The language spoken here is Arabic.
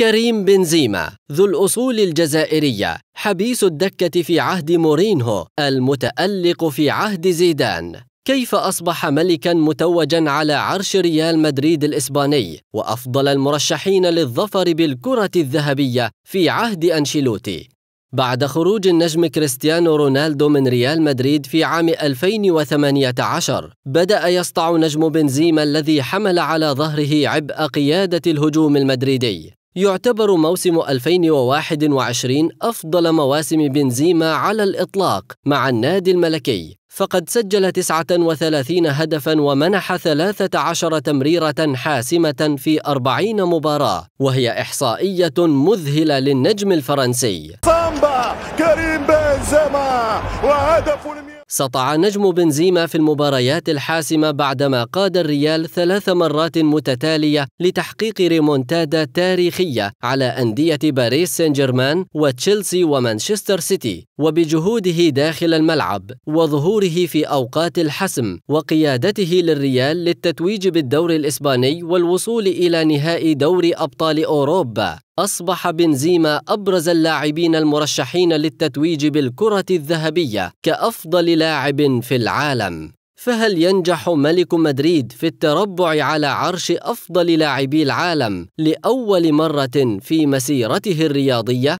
كريم بنزيما ذو الأصول الجزائرية حبيس الدكة في عهد مورينهو المتألق في عهد زيدان كيف أصبح ملكا متوجا على عرش ريال مدريد الإسباني وأفضل المرشحين للظفر بالكرة الذهبية في عهد أنشيلوتي بعد خروج النجم كريستيانو رونالدو من ريال مدريد في عام 2018 بدأ يسطع نجم بنزيما الذي حمل على ظهره عبء قيادة الهجوم المدريدي يعتبر موسم 2021 أفضل مواسم بنزيما على الإطلاق مع النادي الملكي فقد سجل 39 هدفا ومنح 13 تمريرة حاسمة في 40 مباراة وهي إحصائية مذهلة للنجم الفرنسي سامبا كريم بنزيما وهدف سطع نجم بنزيما في المباريات الحاسمة بعدما قاد الريال ثلاث مرات متتالية لتحقيق ريمونتادا تاريخية على أندية باريس سان جيرمان وتشيلسي ومانشستر سيتي وبجهوده داخل الملعب وظهور دوره في أوقات الحسم وقيادته للريال للتتويج بالدور الإسباني والوصول إلى نهائي دور أبطال أوروبا أصبح بنزيما أبرز اللاعبين المرشحين للتتويج بالكرة الذهبية كأفضل لاعب في العالم فهل ينجح ملك مدريد في التربع على عرش أفضل لاعبي العالم لأول مرة في مسيرته الرياضية؟